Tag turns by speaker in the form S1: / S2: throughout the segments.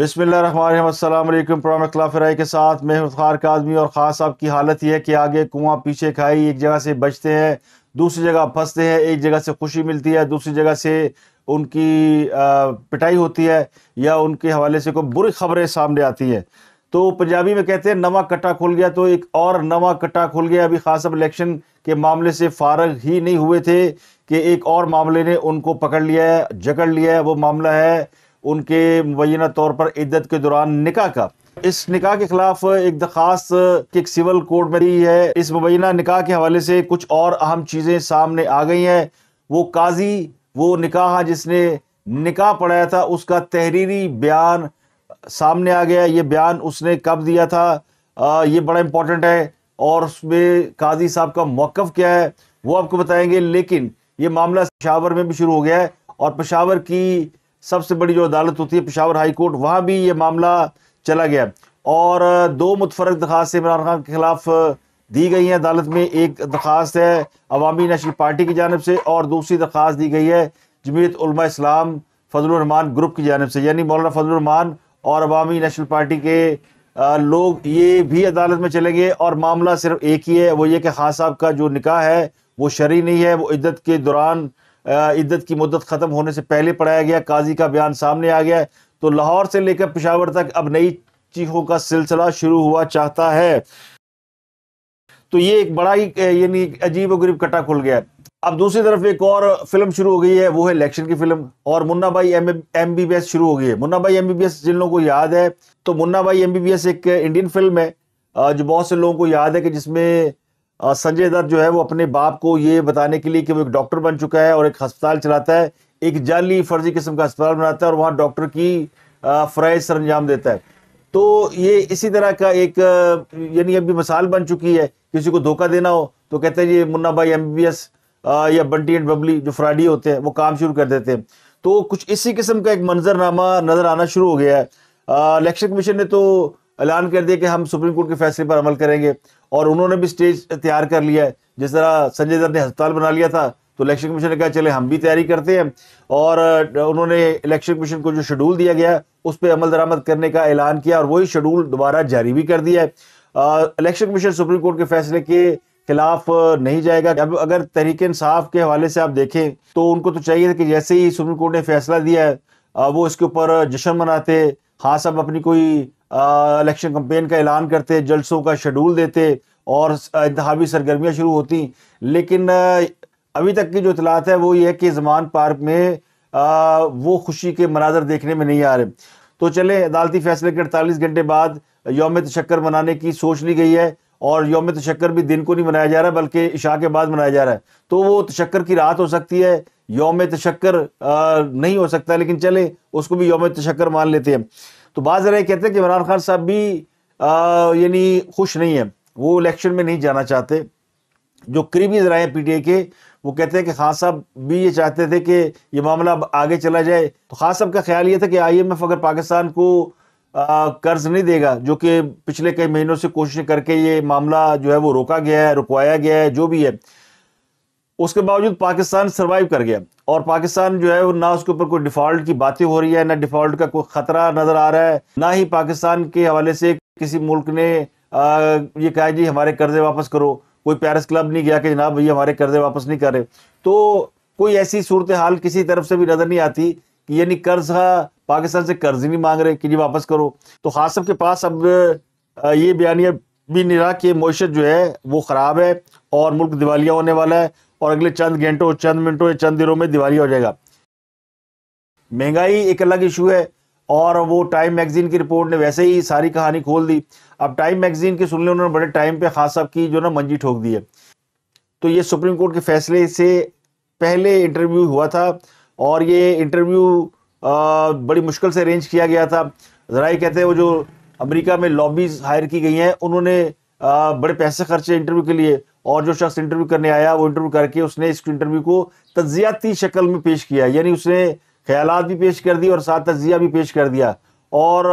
S1: बिसमीम प्रोग्राम खिलाफराई के साथ मैं ख़ार आदमी और ख़ास साहब की हालत यह है कि आगे कुआं पीछे खाई एक जगह से बचते हैं दूसरी जगह फंसते हैं एक जगह से खुशी मिलती है दूसरी जगह से उनकी पिटाई होती है या उनके हवाले से कोई बुरी खबरें सामने आती हैं तो पंजाबी में कहते हैं नवा कट्टा खुल गया तो एक और नवा कट्टा खुल गया अभी खास इलेक्शन के मामले से फारग ही नहीं हुए थे कि एक और मामले ने उनको पकड़ लिया है जकड़ लिया है वो मामला है उनके मुबैना तौर पर इद्दत के दौरान निका का इस निका के खिलाफ एक दरखास्त एक सिविल कोर्ट में रही है इस मुबैना निका के हवाले से कुछ और अहम चीज़ें सामने आ गई हैं वो काजी वो निका जिसने निका पढ़ाया था उसका तहरीरी बयान सामने आ गया ये बयान उसने कब दिया था आ, ये बड़ा इम्पोर्टेंट है और उसमें काजी साहब का मौक़ क्या है वो आपको बताएंगे लेकिन ये मामला पेशावर में भी शुरू हो गया है और पेशावर की सबसे बड़ी जो अदालत होती है पिशावर हाई कोर्ट वहाँ भी ये मामला चला गया और दो मुतफरक दरखास्त इमरान खान के खिलाफ दी गई हैं अदालत में एक दरख्वास्त है अवामी नेशनल पार्टी की जानब से और दूसरी दरखास्त दी गई है जमीयत इस्लाम फजलरहमान ग्रुप की जानब से यानी मौलाना फजलरहमान और अवामी नेशनल पार्टी के लोग ये भी अदालत में चले गए और मामला सिर्फ एक ही है वो ये कि खान साहब का जो निकाह है वो शरी नहीं है वो इद्दत के दौरान इद्दत की मुद्दत ख़त्म होने से पहले पढ़ाया गया काजी का बयान सामने आ गया तो लाहौर से लेकर पिशावर तक अब नई चीखों का सिलसिला शुरू हुआ चाहता है तो ये एक बड़ा ही यानी अजीब और गरीब कट्टा खुल गया अब दूसरी तरफ एक और फिल्म शुरू हो गई है वो है इलेक्शन की फिल्म और Munna Bhai M M B B S शुरू हो गई है Munna Bhai M B B S जिन लोगों को याद है तो Munna Bhai M B B S एक इंडियन फिल्म है जो बहुत से लोगों को याद है कि जिसमें संजय दत्त जो है वो अपने बाप को ये बताने के लिए कि वो एक डॉक्टर बन चुका है और एक अस्पताल चलाता है एक जाली फर्जी किस्म का अस्पताल बनाता है और वहाँ डॉक्टर की फ्राइज सरंजाम देता है तो ये इसी तरह का एक यानी अभी मिसाल बन चुकी है किसी को धोखा देना हो तो कहते हैं ये मुन्ना भाई एम या बंटी एंड बबली जो फ्राडी होते हैं वो काम शुरू कर देते हैं तो कुछ इसी किस्म का एक मंजरनामा नज़र आना शुरू हो गया है इलेक्शन कमीशन ने तो ऐलान कर दिया कि हम सुप्रीम कोर्ट के फैसले पर अमल करेंगे और उन्होंने भी स्टेज तैयार कर लिया है जिस तरह संजय दत्त ने अस्पताल बना लिया था तो इलेक्शन कमीशन ने कहा चले हम भी तैयारी करते हैं और उन्होंने इलेक्शन कमीशन को जो शेड्यूल दिया गया उस पर अमल दरामद करने का ऐलान किया और वही शेड्यूल दोबारा जारी भी कर दिया है इलेक्शन कमीशन सुप्रीम कोर्ट के फैसले के खिलाफ नहीं जाएगा अब अगर तहरीक इंसाफ के हवाले से आप देखें तो उनको तो चाहिए कि जैसे ही सुप्रीम कोर्ट ने फैसला दिया है वो इसके ऊपर जश्न मनाते हाँ सब अपनी कोई इलेक्शन कम्पेन का ऐलान करते जलसों का शेड्यूल देते और इंतवी सरगर्मियाँ शुरू होती लेकिन अभी तक की जो इतलात है वो ये है कि जमान पार्क में आ, वो खुशी के मनाजर देखने में नहीं आ रहे तो चले अदालती फैसले के अड़तालीस घंटे बाद योम तशक्कर मनाने की सोच ली गई है और योम तशक्कर भी दिन को नहीं मनाया जा रहा बल्कि इशा के बाद मनाया जा रहा है तो वो तशक्कर की रात हो सकती है योम तशक्कर नहीं हो सकता लेकिन चले उसको भी योम तशक्कर मान लेते हैं तो बाज़ रहे कहते हैं कि इमरान खान साहब भी यानी खुश नहीं है वो इलेक्शन में नहीं जाना चाहते जो करीबी जराए पी टी के वो कहते हैं कि खान साहब भी ये चाहते थे कि ये मामला अब आगे चला जाए तो खान साहब का ख्याल ये था कि आई एम एफ अगर पाकिस्तान को कर्ज नहीं देगा जो कि पिछले कई महीनों से कोशिश करके ये मामला जो है वो रोका गया है रुकवाया गया है जो भी है उसके बावजूद पाकिस्तान सर्वाइव कर गया और पाकिस्तान जो है वो ना उसके ऊपर कोई डिफ़ॉल्ट की बातें हो रही है ना डिफ़ॉल्ट का कोई ख़तरा नज़र आ रहा है ना ही पाकिस्तान के हवाले से किसी मुल्क ने आ, ये कहा जी हमारे कर्ज़े वापस करो कोई पैरिस क्लब नहीं गया कि जनाब भैया हमारे कर्ज़े वापस नहीं कर रहे तो कोई ऐसी सूरत हाल किसी तरफ से भी नज़र नहीं आती कि यानी कर्ज पाकिस्तान से कर्ज ही नहीं मांग रहे कि जी वापस करो तो खासब के पास अब ये बयानिया भी निरा कि मीशत जो है वो ख़राब है और मुल्क दिवालिया होने वाला है और अगले चंद घंटों चंद मिनटों या चंद दिनों में दिवाली हो जाएगा महंगाई एक अलग इशू है और वो टाइम मैगजीन की रिपोर्ट ने वैसे ही सारी कहानी खोल दी अब टाइम मैगजीन की सुन ली उन्होंने बड़े टाइम पे खास साहब की जो ना मंजी ठोक दी है तो ये सुप्रीम कोर्ट के फैसले से पहले इंटरव्यू हुआ था और ये इंटरव्यू बड़ी मुश्किल से अरेंज किया गया था ज़रा कहते हैं वो जो अमेरिका में लॉबीज हायर की गई हैं उन्होंने आ, बड़े पैसे खर्चे इंटरव्यू के लिए और जो शख्स इंटरव्यू करने आया वो इंटरव्यू करके उसने इस इंटरव्यू को तजियाती शक्ल में पेश किया यानी उसने ख्याल भी पेश कर दिए और साथ तजिया भी पेश कर दिया और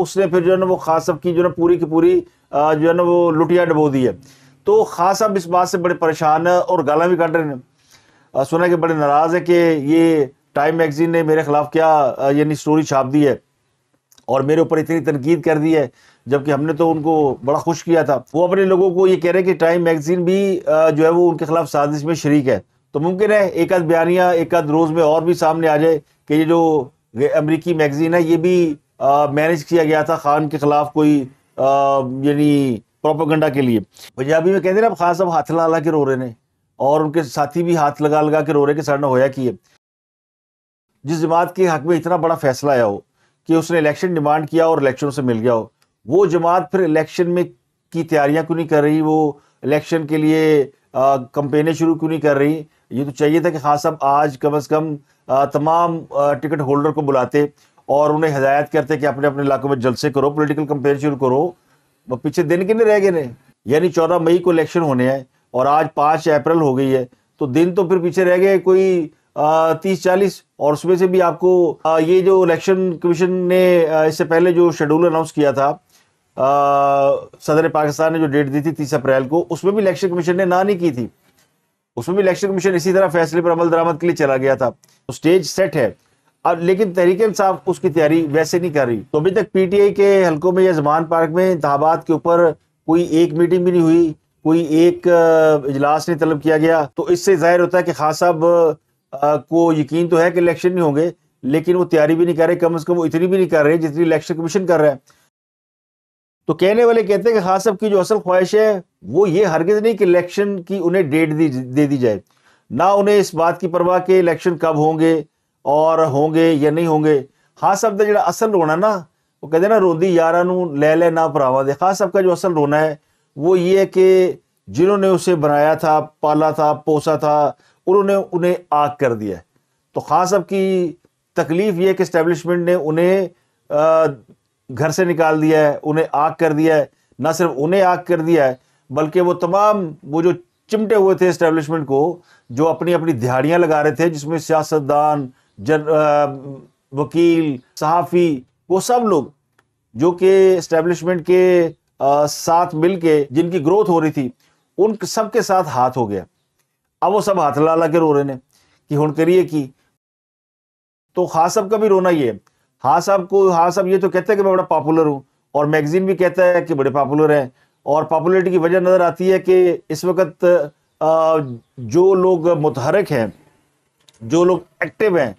S1: उसने फिर जो है ना वो खासब की जो है ना पूरी की पूरी जो है ना वो लुटिया डबो दी है तो खासब इस बात से बड़े परेशान है और गाला भी काट रहे हैं सुना कि बड़े नाराज़ हैं कि ये टाइम मैगज़ीन ने मेरे ख़िलाफ़ क्या यानी स्टोरी छाप दी है और मेरे ऊपर इतनी तनकीद कर दी है जबकि हमने तो उनको बड़ा खुश किया था वो अपने लोगों को ये कह रहे हैं कि टाइम मैगजीन भी जो है वो उनके खिलाफ साजिश में शरीक है तो मुमकिन है एक आध बयानिया एक आध रोज़ में और भी सामने आ जाए कि ये जो अमरीकी मैगजीन है ये भी मैनेज किया गया था खान के खिलाफ कोई यानी प्रोपोगंडा के लिए पंजाबी में कहते ना खान साहब हाथ ला ला के रो रहे ने और उनके साथी भी हाथ लगा लगा के रो रहे कि सर ने होया कि जिस जमात के हक में इतना बड़ा फैसला आया हो कि उसने इलेक्शन डिमांड किया और इलेक्शन से मिल गया हो वो जमात फिर इलेक्शन में की तैयारियां क्यों नहीं कर रही वो इलेक्शन के लिए कंपेनें शुरू क्यों नहीं कर रही ये तो चाहिए था कि खास हाँ साहब आज कम अज़ कम तमाम टिकट होल्डर को बुलाते और उन्हें हदायत करते कि अपने अपने इलाकों में जलसे करो पोलिटिकल कंपेन शुरू करो पीछे दिन के नहीं रह गए ने यानी चौदह मई को इलेक्शन होने हैं और आज पाँच अप्रैल हो गई है तो दिन तो फिर पीछे रह गए कोई तीस चालीस और उसमें से भी आपको आ, ये जो इलेक्शन कमीशन ने इससे पहले जो शेड्यूल अनाउंस किया था सदर पाकिस्तान ने जो डेट दी थी तीस अप्रैल को उसमें भी इलेक्शन कमीशन ने ना नहीं की थी उसमें भी इलेक्शन कमीशन इसी तरह फैसले पर अमल दरामद के लिए चला गया था तो स्टेज सेट है अब लेकिन तहरीक इंसाफ उसकी तैयारी वैसे नहीं कर रही तो अभी तक पीटीआई के हलकों में या जमान पार्क में इंतबात के ऊपर कोई एक मीटिंग भी नहीं हुई कोई एक इजलास नहीं तलब किया गया तो इससे जाहिर होता है कि खास साहब को यकीन तो है कि इलेक्शन नहीं होंगे लेकिन वो तैयारी भी नहीं कर रहे कम अज़ कम वो इतनी भी नहीं कर रहे जितनी इलेक्शन कमीशन कर रहा है तो कहने वाले कहते हैं कि खास हाँ, साहब की जो असल ख्वाहिश है वो ये हरगिज़ नहीं कि इलेक्शन की उन्हें डेट दी दे दी जाए ना उन्हें इस बात की परवाह कि इलेक्शन कब होंगे और होंगे या नहीं होंगे खास साहब का जो असल रोना ना वो कहते ना रोंदी यारा लै लै ना भरावा दे खास हाँ, साहब का जो असल रोना है वो ये है कि जिन्होंने उसे बनाया था पाला था पोसा था उन्होंने उन्हें आग कर दिया तो खास हाँ, साहब की तकलीफ़ यह कि इस्टेब्लिशमेंट ने उन्हें घर से निकाल दिया है उन्हें आग कर दिया है ना सिर्फ उन्हें आग कर दिया है बल्कि वो तमाम वो जो चिमटे हुए थे इस्टेब्लिशमेंट को जो अपनी अपनी दिहाड़ियाँ लगा रहे थे जिसमें सियासतदान जन वकील सहाफ़ी वो सब लोग जो कि इस्टेब्लिशमेंट के आ, साथ मिल के जिनकी ग्रोथ हो रही थी उन सब के साथ हाथ हो गया अब वो सब हाथ ला ला के रो रहे ने कि हूँ करिए कि तो खास सब का भी रोना ही है हाँ साहब को हाँ साहब ये तो कहते हैं कि मैं बड़ा पॉपुलर हूँ और मैगजीन भी कहता है कि बड़े पॉपुलर हैं और पॉपुलरिटी की वजह नज़र आती है कि इस वक्त जो लोग मुतहरक हैं जो लोग एक्टिव हैं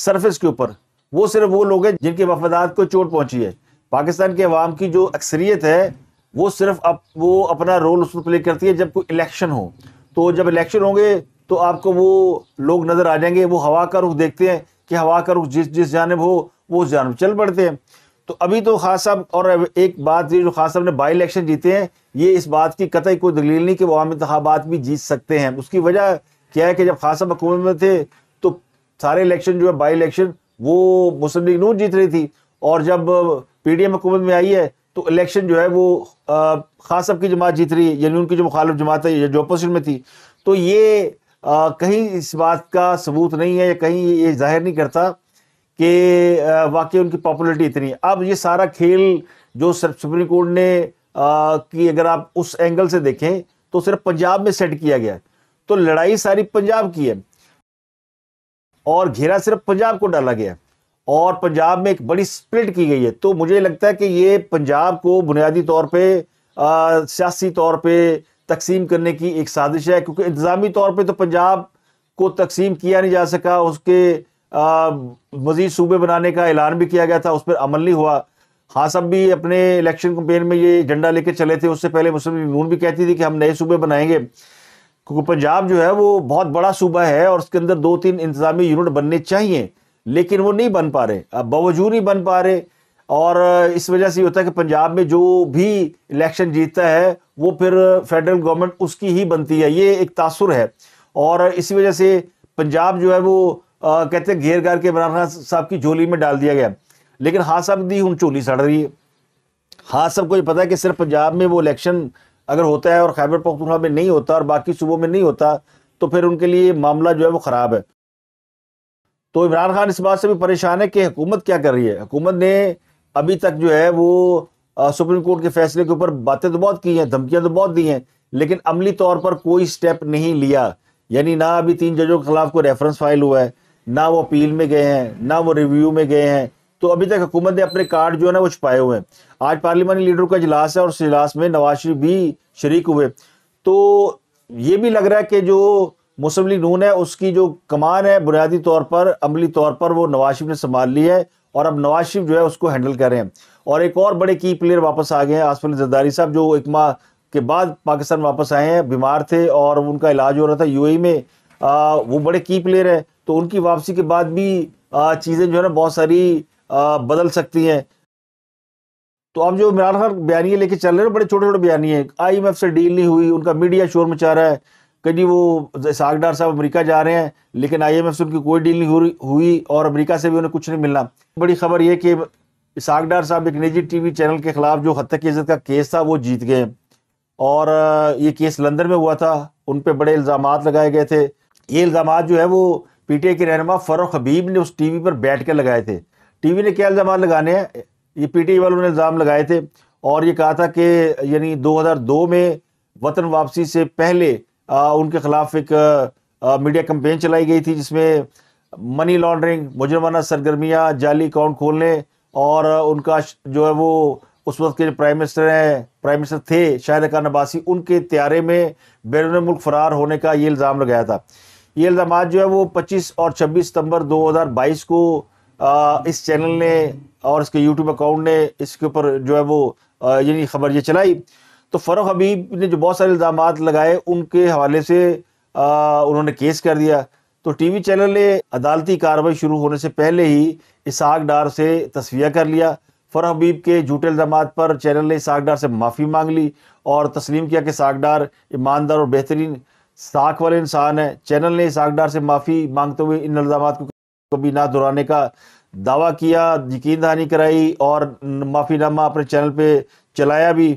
S1: सरफेस के ऊपर वो सिर्फ वो लोग हैं जिनके मफादात को चोट पहुंची है पाकिस्तान के अवाम की जो अक्सरियत है वो सिर्फ अप, वो अपना रोल उसमें प्ले करती है जब कोई इलेक्शन हो तो जब इलेक्शन होंगे तो आपको वो लोग नज़र आ जाएंगे वो हवा का रुख देखते हैं कि हवा का रुख जिस जिस जानब हो वो उस जानब चल पड़ते हैं तो अभी तो खास साहब और एक बात ये जो खास साहब ने बाई इलेक्शन जीते हैं ये इस बात की कतई कोई दलील नहीं कि वो आम इंतबात भी जीत सकते हैं उसकी वजह क्या है कि जब खास साहब हुकूमत में थे तो सारे इलेक्शन जो है बाई इलेक्शन वो मुस्लिम लीग नू जीत रही थी और जब पी डी एम हुकूमत में आई है तो इलेक्शन जो है वो खास साहब की जमात जीत रही है यानी उनकी जो मुखालफ जमात है जो अपोजिशन में थी तो ये आ, कहीं इस बात का सबूत नहीं है या कहीं ये जाहिर नहीं करता कि वाकई उनकी पॉपुलरिटी इतनी है अब ये सारा खेल जो सुप्रीम कोर्ट ने कि अगर आप उस एंगल से देखें तो सिर्फ पंजाब में सेट किया गया तो लड़ाई सारी पंजाब की है और घेरा सिर्फ पंजाब को डाला गया और पंजाब में एक बड़ी स्प्लिट की गई है तो मुझे लगता है कि ये पंजाब को बुनियादी तौर पे सियासी तौर पे तकसीम करने की एक साजिश है क्योंकि इंतज़ामी तौर पे तो पंजाब को तकसीम किया नहीं जा सका उसके मज़ीद सूबे बनाने का ऐलान भी किया गया था उस पर अमल नहीं हुआ हाँ सब भी अपने इलेक्शन कंपेन में ये झंडा लेकर चले थे उससे पहले मुस्लिम नून भी कहती थी कि हम नए सूबे बनाएंगे क्योंकि पंजाब जो है वो बहुत बड़ा सूबा है और उसके अंदर दो तीन इंतज़ामी यूनिट बनने चाहिए लेकिन वो नहीं बन पा रहे अब बावजूद नहीं बन पा रहे और इस वजह से ये होता है कि पंजाब में जो भी इलेक्शन जीतता है वो फिर फेडरल गवर्नमेंट उसकी ही बनती है ये एक तासर है और इसी वजह से पंजाब जो है वो आ, कहते हैं घेर घर के इमरान खान साहब की झोली में डाल दिया गया लेकिन हाँ साहब दी हूँ चोली सड़ रही है हाँ को ये पता है कि सिर्फ पंजाब में वो इलेक्शन अगर होता है और खैबर पख्तूनख्वा में नहीं होता और बाकी सूबों में नहीं होता तो फिर उनके लिए मामला जो है वो ख़राब है तो इमरान खान इस बात से भी परेशान है कि हुकूमत क्या कर रही है हुकूमत ने अभी तक जो है वो आ, सुप्रीम कोर्ट के फैसले के ऊपर बातें तो बहुत की हैं धमकियां तो बहुत दी हैं लेकिन अमली तौर पर कोई स्टेप नहीं लिया यानी ना अभी तीन जजों के खिलाफ कोई रेफरेंस फाइल हुआ है ना वो अपील में गए हैं ना वो रिव्यू में गए हैं तो अभी तक हुकूमत ने अपने कार्ड जो है ना वो छुपाए हुए हैं आज पार्लियामानी लीडरों का इजलास है और उस इजलास में नवाज शरीफ भी शरीक हुए तो ये भी लग रहा है कि जो मुस्लिम लीग नून है उसकी जो कमान है बुनियादी तौर पर अमली तौर पर वो नवाज शरीफ ने संभाल ली है और अब नवाज शरीफ जो है उसको हैंडल कर रहे हैं और एक और बड़े की प्लेयर वापस आ गए हैं अली जरदारी साहब जो एक माह के बाद पाकिस्तान वापस आए हैं बीमार थे और उनका इलाज हो रहा था यूएई e में आ, वो बड़े की प्लेयर है तो उनकी वापसी के बाद भी चीज़ें जो है ना बहुत सारी बदल सकती हैं तो अब जो इमरान खान बयानी लेके चल रहे हैं बड़े छोटे छोटे बयानी है आई एम एफ से डील नहीं हुई उनका मीडिया शोर मचा रहा है कहीं वो साग डार साहब अमेरिका जा रहे हैं लेकिन आई एम एफ से उनकी कोई डील नहीं हुई और अमेरिका से भी उन्हें कुछ नहीं मिलना बड़ी खबर ये कि सागडार डार साहब एक निजी टीवी चैनल के खिलाफ जो हत्या की इज्जत का केस था वो जीत गए और ये केस लंदन में हुआ था उन पर बड़े इल्ज़ाम लगाए गए थे ये इल्ज़ाम जो है वो पीटीआई के रहनमा फरोख हबीब ने उस टीवी पर बैठ कर लगाए थे टीवी ने क्या इल्ज़ाम लगाने हैं ये पीटीआई वालों ने इल्ज़ाम लगाए थे और ये कहा था कि यानी 2002 में वतन वापसी से पहले आ, उनके ख़िलाफ़ एक आ, मीडिया कंपेन चलाई गई थी जिसमें मनी लॉन्ड्रिंग मुजरमाना सरगर्मियाँ जाली अकाउंट खोलने और उनका जो है वो उस वक्त के प्राइम मिनिस्टर हैं प्राइम मिनिस्टर थे शाहिद खान नबासी उनके त्यारे में बैरून मुल्क फरार होने का ये इल्ज़ाम लगाया था ये इल्ज़ाम जो है वो 25 और 26 सितंबर 2022 को आ, इस चैनल ने और इसके यूट्यूब अकाउंट ने इसके ऊपर जो है वो यानी खबर ये चलाई तो फरोख हबीब ने जो बहुत सारे इल्ज़ाम लगाए उनके हवाले से आ, उन्होंने केस कर दिया तो टीवी चैनल ने अदालती कार्रवाई शुरू होने से पहले ही इसहाक डार से तस्वीर कर लिया फर हबीब के झूठे इल्ज़ाम पर चैनल ने इसहाक डार से माफ़ी मांग ली और तस्लीम किया कि इसहाक डार ईमानदार और बेहतरीन साख वाले इंसान हैं चैनल ने साकडार से माफ़ी मांगते हुए इन इल्ज़ाम को कभी ना दोहराने का दावा किया यकीन दहानी कराई और माफ़ीनामा अपने चैनल पे चलाया भी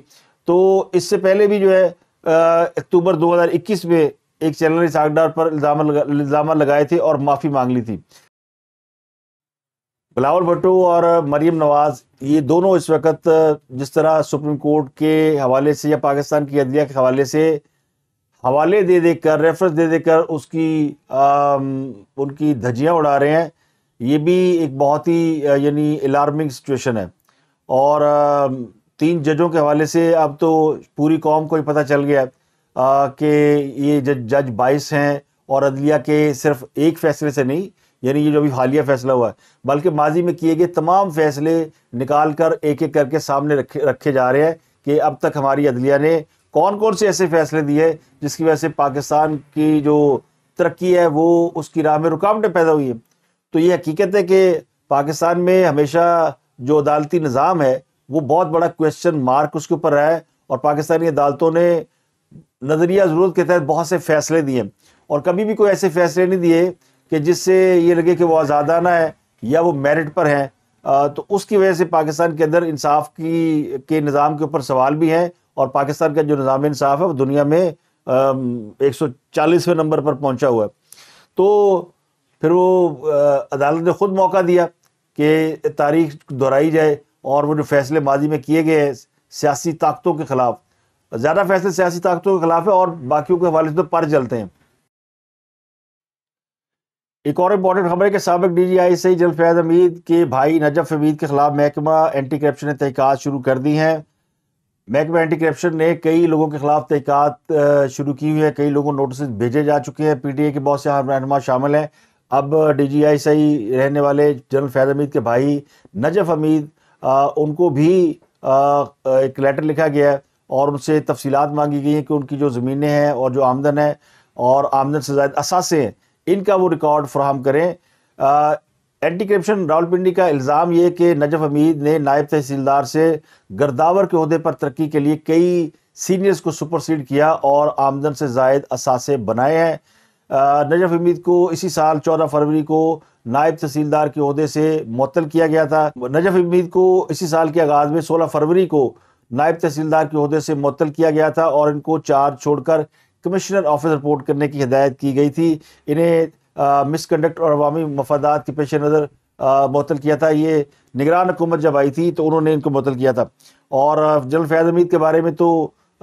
S1: तो इससे पहले भी जो है अक्टूबर 2021 में एक चैनल ने साकडार पर इल्ज़ाम लगा, लगाए थे और माफ़ी मांग ली थी बिलावल भट्टो और मरियम नवाज ये दोनों इस वक्त जिस तरह सुप्रीम कोर्ट के हवाले से या पाकिस्तान की अदलिया के हवाले से हवाले दे देकर रेफरेंस दे देकर उसकी आ, उनकी धजियाँ उड़ा रहे हैं ये भी एक बहुत ही यानी अलार्मिंग सिचुएशन है और तीन जजों के हवाले से अब तो पूरी कौम को ही पता चल गया कि ये जज जज बाइस हैं और अदलिया के सिर्फ एक फैसले से नहीं यानी ये जो अभी हालिया फैसला हुआ है बल्कि माजी में किए गए तमाम फैसले निकाल कर एक एक करके सामने रखे रखे जा रहे हैं कि अब तक हमारी अदलिया ने कौन कौन से ऐसे फैसले दिए जिसकी वजह से पाकिस्तान की जो तरक्की है वो उसकी राह में रुकावटें पैदा हुई हैं तो ये हकीकत है कि पाकिस्तान में हमेशा जो अदालती निज़ाम है वो बहुत बड़ा क्वेश्चन मार्क उसके ऊपर रहा है और पाकिस्तानी अदालतों ने नजरिया ज़रूरत के तहत बहुत से फैसले दिए और कभी भी कोई ऐसे फैसले नहीं दिए कि जिससे ये लगे कि वो आज़ादाना है या वो मेरिट पर हैं तो उसकी वजह से पाकिस्तान के अंदर इंसाफ की के निज़ाम के ऊपर सवाल भी हैं और पाकिस्तान का जो निज़ाम इंसाफ है वो दुनिया में एक सौ चालीसवें नंबर पर पहुंचा हुआ है तो फिर वो अदालत ने ख़ुद मौका दिया कि तारीख दोहराई जाए और वो जो फैसले माजी में किए गए हैं सियासी ताकतों के ख़िलाफ़ ज़्यादा फैसले सियासी ताकतों के ख़िलाफ़ है और बाकियों के हवाले से तो पर चलते हैं एक और इम्पॉर्टेंट खबर है कि सबक डी जी आई सही जल फैज़ अमीद के भाई नजफ अमीद के खिलाफ महकमा एंटी करप्शन ने तहकत शुरू कर दी हैं महकमा एंटी करप्शन ने कई लोगों के खिलाफ तहकीकत शुरू की हुई है कई लोगों को नोटिस भेजे जा चुके हैं पी टी ए के बहुत से रहनम शामिल हैं अब डी जी आई से रहने वाले जनरल फैज हमीद के भाई नजफ हमीद उनको भी आ, एक लेटर लिखा गया है और उनसे तफसीलात मांगी गई हैं कि उनकी जो ज़मीनें हैं और जो आमदन है और आमदन से ज्यादा असासे हैं इनका वो रिकॉर्ड फ्राहम करें आ, एंटी करप्शन रावलपिंडी का इल्ज़ाम ये कि नजफ हमीद ने नायब तहसीलदार से गर्दावर के अहदे पर तरक्की के लिए कई सीनियर्स को सुपरसीड किया और आमदन से जायद असासे बनाए हैं नजफ हमीद को इसी साल चौदह फरवरी को नायब तहसीलदार के अहदे से मुतल किया गया था नजफ हमीद को इसी साल के आगाज़ में सोलह फरवरी को नायब तहसीलदार के अहदे से मुतल किया गया था और इनको चार छोड़कर कमिश्नर ऑफिस रिपोर्ट करने की हिदायत की गई थी इन्हें मिसकंडक्ट और अवामी मफादात के पेश नज़र मअतल किया था ये निगरान हुकूमत जब आई थी तो उन्होंने इनको मुतल किया था और जनरल फैज़ हमीद के बारे में तो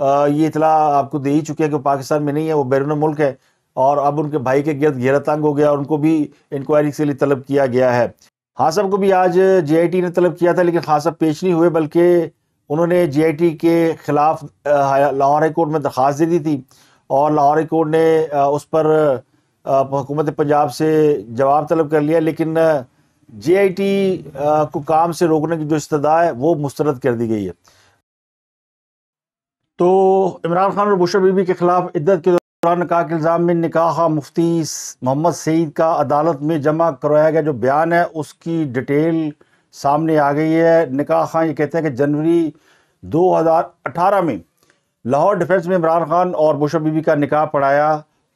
S1: ये इतला आपको दे ही चुके हैं कि पाकिस्तान में नहीं है वो बैरून मुल्क है और अब उनके भाई के गिरद घेरा तंग हो गया और उनको भी इंक्वायरी के लिए तलब किया गया है साहब को भी आज जे आई टी ने तलब किया था लेकिन साहब पेश नहीं हुए बल्कि उन्होंने जे आई टी के ख़िलाफ़ लाहौर कोर्ट में दरख्वास्त दे दी थी और लाहौर कोर्ट ने उस पर हुकूमत पंजाब से जवाब तलब कर लिया लेकिन जे आई टी को काम से रोकने की जो इस्तः है वो मुस्रद कर दी गई है तो इमरान खान और बुशर बीबी के ख़िलाफ़ इद्दत के दौरान निका के इल्ज़ाम में निकाह मुफ्ती मोहम्मद सईद का अदालत में जमा करवाया गया जो बयान है उसकी डिटेल सामने आ गई है निकाह खां ये कहते हैं कि जनवरी 2018 में लाहौर डिफेंस में इमरान खान और बुशर बीबी का निकाह पढ़ाया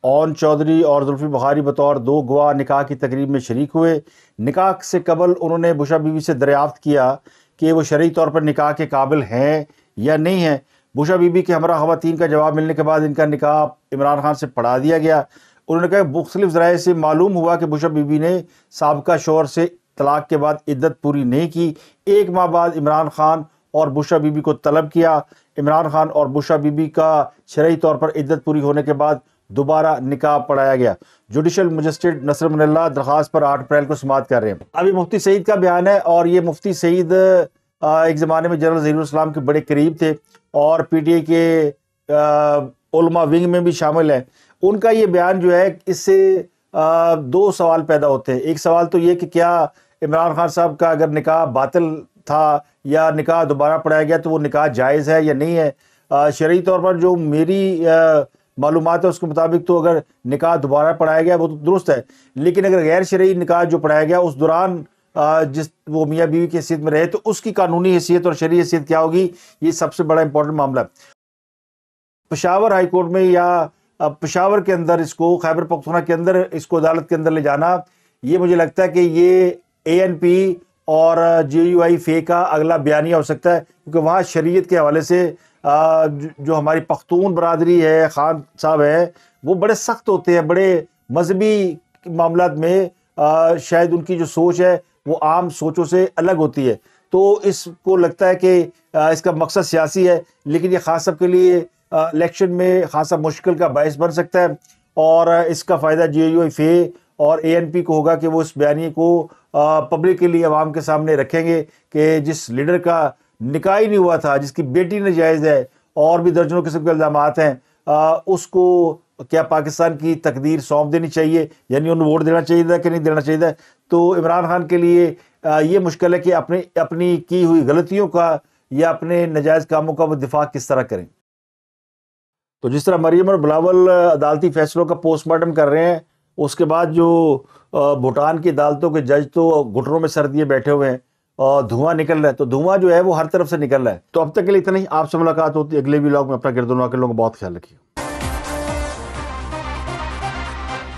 S1: ओन चौधरी और जुल्फी बुखारी बतौर दो गवाह निकाह की तकरीब में शरीक हुए निकाह से कबल उन्होंने बुशा बीवी से दरियाफ्त किया कि वो शरी तौर पर निकाह के काबिल हैं या नहीं हैं बुशा बीबी के हमरा खातन का जवाब मिलने के बाद इनका निकाह इमरान खान से पढ़ा दिया गया उन्होंने कहा मुख्तलिफ जराए से मालूम हुआ कि बुशा बीबी ने सबका शोर से तलाक के बाद इद्दत पूरी नहीं की एक माह बाद इमरान खान और बुशा बीबी को तलब किया इमरान खान और बुशा बीबी का शरय तौर पर इद्दत पूरी होने के बाद दोबारा निकाह पढ़ाया गया जुडिशल मजिस्ट्रेट नसर मनल्ला दरखास्त पर आठ अप्रैल को समाप्त कर रहे हैं अभी मुफ्ती सईद का बयान है और ये मुफ्ती सईद एक ज़माने में जनरल जहीसम के बड़े करीब थे और पी टी ए के उलमा विंग में भी शामिल हैं उनका ये बयान जो है इससे दो सवाल पैदा होते हैं एक सवाल तो ये कि क्या इमरान खान साहब का अगर निकाह बातिल था या निकाह दोबारा पढ़ाया गया तो वो निकाह जायज़ है या नहीं है शरी तौर पर जो मेरी आ, मालूम है उसके मुताबिक तो अगर निकाह दोबारा पढ़ाया गया वो तो दुरुस्त है लेकिन अगर गैर शरीय निकाह जो पढ़ाया गया उस दौरान जिस वो मियाँ बीवी की हैसियत में रहे तो उसकी कानूनी हैसियत और शरीय हैसियत क्या होगी ये सबसे बड़ा इंपॉर्टेंट मामला है पशावर हाई कोर्ट में या पशावर के अंदर इसको खैबर पख्तूना के अंदर इसको अदालत के अंदर ले जाना ये मुझे लगता है कि ये ए एन पी और जे यू आई फे का अगला बयान ही हो सकता है क्योंकि वहाँ शरीयत के हवाले से जो हमारी पख्तून बरदरी है खान साहब है वो बड़े सख्त होते हैं बड़े मजहबी मामला में शायद उनकी जो सोच है वो आम सोचों से अलग होती है तो इसको लगता है कि इसका मकसद सियासी है लेकिन ये खास साहब के लिए इलेक्शन में खासा मुश्किल का बायस बन सकता है और इसका फ़ायदा जे यू फे और ए को होगा कि वो इस बयानी को पब्लिक के लिए आवाम के सामने रखेंगे कि जिस लीडर का निकाय नहीं हुआ था जिसकी बेटी नजायज़ है और भी दर्जनों किस्म के इल्ज़ाम हैं उसको क्या पाकिस्तान की तकदीर सौंप देनी चाहिए यानी उन्हें वोट देना चाहिए था कि नहीं देना चाहिए था तो इमरान खान के लिए ये मुश्किल है कि अपने अपनी की हुई गलतियों का या अपने नजायज़ कामों का वो दिफा किस तरह करें तो जिस तरह मरियम और बिलावल अदालती फैसलों का पोस्टमार्टम कर रहे हैं उसके बाद जो भूटान की अदालतों के जज तो घुटनों में सर्दिए बैठे हुए हैं और धुआं निकल रहा है तो धुआं जो है वो हर तरफ से निकल रहा है तो अब तक के लिए इतना ही आपसे मुलाकात होती है अगले भी ब्लॉग में अपना गिरदोनवा के लोगों का बहुत ख्याल रखिए